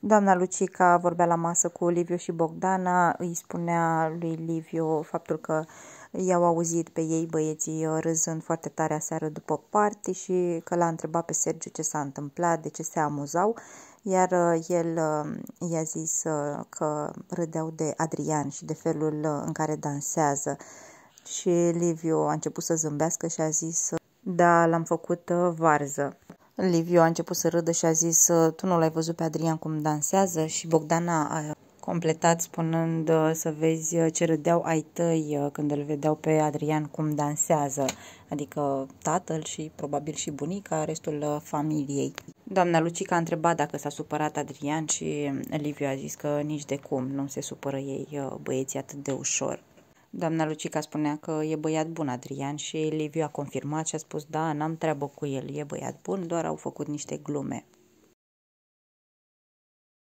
Doamna Lucica vorbea la masă cu Liviu și Bogdana, îi spunea lui Liviu faptul că i-au auzit pe ei băieții râzând foarte tare aseară după party și că l-a întrebat pe Sergiu ce s-a întâmplat, de ce se amuzau, iar uh, el uh, i-a zis uh, că râdeau de Adrian și de felul în care dansează. Și Liviu a început să zâmbească și a zis, da, l-am făcut varză. Liviu a început să râdă și a zis, ă, tu nu l-ai văzut pe Adrian cum dansează? Și Bogdana a completat spunând ă, să vezi ă, ce râdeau ai tăi când îl vedeau pe Adrian cum dansează, adică tatăl și probabil și bunica, restul familiei. Doamna Lucica a întrebat dacă s-a supărat Adrian și Liviu a zis că nici de cum nu se supără ei băieții atât de ușor. Doamna Lucica spunea că e băiat bun Adrian și Liviu a confirmat și a spus da, n-am treabă cu el, e băiat bun, doar au făcut niște glume.